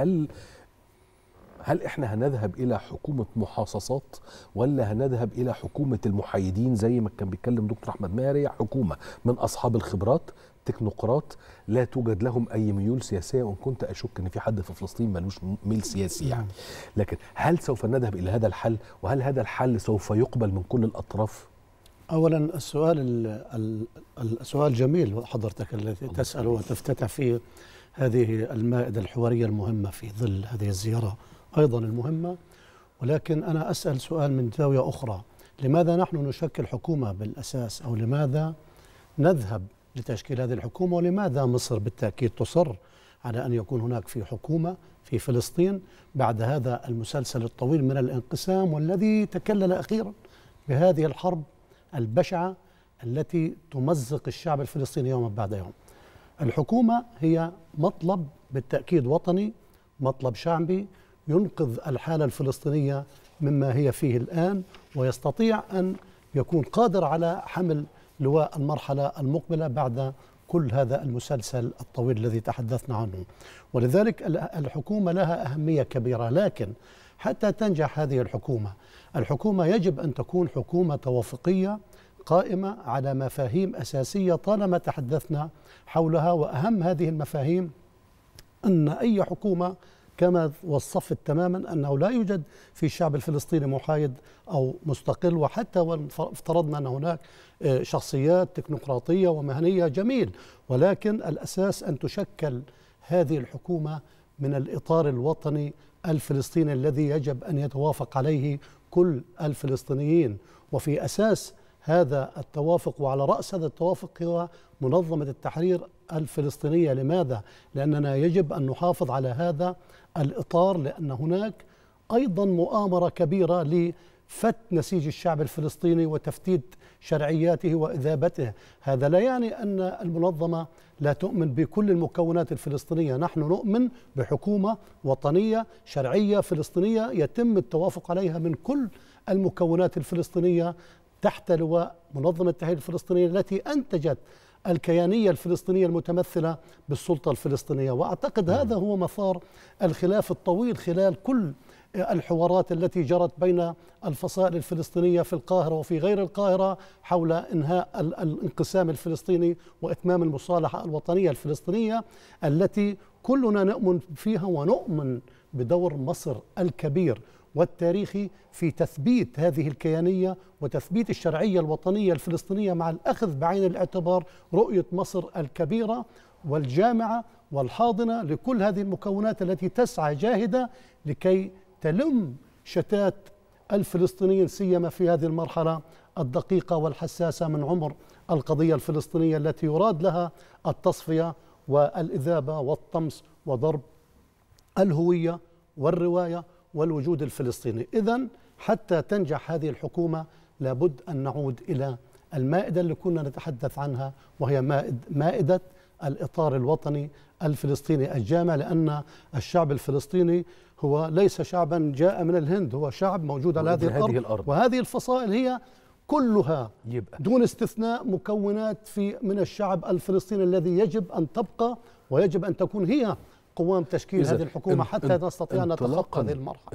هل هل احنا هنذهب الى حكومه محاصصات ولا هنذهب الى حكومه المحايدين زي ما كان بيتكلم دكتور احمد ماهر هي حكومه من اصحاب الخبرات تكنوقراط لا توجد لهم اي ميول سياسيه وان كنت اشك ان في حد في فلسطين ملوش ميل سياسي يعني نعم. لكن هل سوف نذهب الى هذا الحل وهل هذا الحل سوف يقبل من كل الاطراف اولا السؤال السؤال جميل حضرتك الذي تساله وتفتتح فيه هذه المائدة الحوارية المهمة في ظل هذه الزيارة أيضا المهمة ولكن أنا أسأل سؤال من زاوية أخرى لماذا نحن نشكل حكومة بالأساس أو لماذا نذهب لتشكيل هذه الحكومة ولماذا مصر بالتأكيد تصر على أن يكون هناك في حكومة في فلسطين بعد هذا المسلسل الطويل من الانقسام والذي تكلل أخيرا بهذه الحرب البشعة التي تمزق الشعب الفلسطيني يوما بعد يوم الحكومة هي مطلب بالتأكيد وطني مطلب شعبي ينقذ الحالة الفلسطينية مما هي فيه الآن ويستطيع أن يكون قادر على حمل لواء المرحلة المقبلة بعد كل هذا المسلسل الطويل الذي تحدثنا عنه ولذلك الحكومة لها أهمية كبيرة لكن حتى تنجح هذه الحكومة الحكومة يجب أن تكون حكومة توافقية قائمة على مفاهيم أساسية طالما تحدثنا حولها وأهم هذه المفاهيم أن أي حكومة كما وصفت تماما أنه لا يوجد في الشعب الفلسطيني محايد أو مستقل وحتى افترضنا أن هناك آه، شخصيات تكنوقراطية ومهنية جميل ولكن الأساس أن تشكل هذه الحكومة من الإطار الوطني الفلسطيني الذي يجب أن يتوافق عليه كل الفلسطينيين وفي أساس هذا التوافق وعلى رأس هذا التوافق هو منظمة التحرير الفلسطينية لماذا؟ لأننا يجب أن نحافظ على هذا الإطار لأن هناك أيضا مؤامرة كبيرة لفت نسيج الشعب الفلسطيني وتفتيت شرعياته وإذابته هذا لا يعني أن المنظمة لا تؤمن بكل المكونات الفلسطينية نحن نؤمن بحكومة وطنية شرعية فلسطينية يتم التوافق عليها من كل المكونات الفلسطينية تحت لواء منظمة التحرير الفلسطينية التي أنتجت الكيانية الفلسطينية المتمثلة بالسلطة الفلسطينية وأعتقد نعم. هذا هو مسار الخلاف الطويل خلال كل الحوارات التي جرت بين الفصائل الفلسطينية في القاهرة وفي غير القاهرة حول إنهاء الانقسام الفلسطيني وإتمام المصالحة الوطنية الفلسطينية التي كلنا نؤمن فيها ونؤمن بدور مصر الكبير والتاريخي في تثبيت هذه الكيانية وتثبيت الشرعية الوطنية الفلسطينية مع الأخذ بعين الاعتبار رؤية مصر الكبيرة والجامعة والحاضنة لكل هذه المكونات التي تسعى جاهدة لكي تلم شتات الفلسطينيين سيما في هذه المرحلة الدقيقة والحساسة من عمر القضية الفلسطينية التي يراد لها التصفية والإذابة والطمس وضرب الهوية والرواية والوجود الفلسطيني إذا حتى تنجح هذه الحكومة لابد أن نعود إلى المائدة اللي كنا نتحدث عنها وهي مائدة الإطار الوطني الفلسطيني الجامع لأن الشعب الفلسطيني هو ليس شعبا جاء من الهند هو شعب موجود على هذه الأرض, الأرض وهذه الفصائل هي كلها يبقى. دون استثناء مكونات في من الشعب الفلسطيني الذي يجب أن تبقى ويجب أن تكون هي قوام تشكيل هذه الحكومة حتى نستطيع أن نتخطى هذه المرحلة